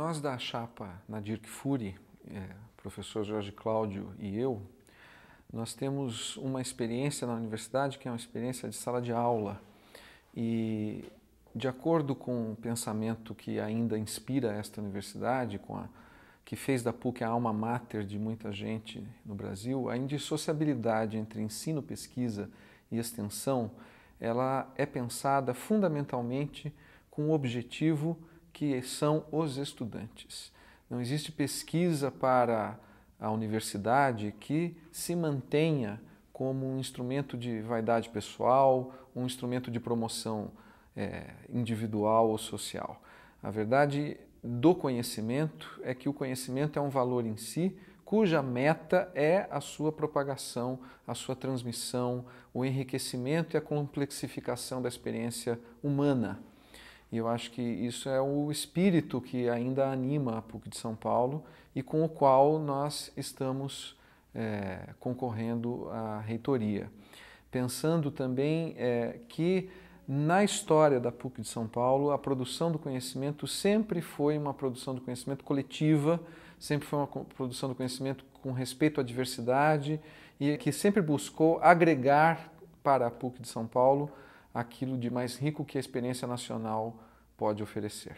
Nós da chapa Nadir Kfouri, é, professor Jorge Cláudio e eu, nós temos uma experiência na universidade que é uma experiência de sala de aula. E de acordo com o pensamento que ainda inspira esta universidade, com a, que fez da PUC a alma mater de muita gente no Brasil, a indissociabilidade entre ensino, pesquisa e extensão, ela é pensada fundamentalmente com o objetivo que são os estudantes. Não existe pesquisa para a universidade que se mantenha como um instrumento de vaidade pessoal, um instrumento de promoção é, individual ou social. A verdade do conhecimento é que o conhecimento é um valor em si, cuja meta é a sua propagação, a sua transmissão, o enriquecimento e a complexificação da experiência humana. E eu acho que isso é o espírito que ainda anima a PUC de São Paulo e com o qual nós estamos é, concorrendo à reitoria. Pensando também é, que na história da PUC de São Paulo, a produção do conhecimento sempre foi uma produção do conhecimento coletiva, sempre foi uma produção do conhecimento com respeito à diversidade e que sempre buscou agregar para a PUC de São Paulo aquilo de mais rico que a experiência nacional pode oferecer.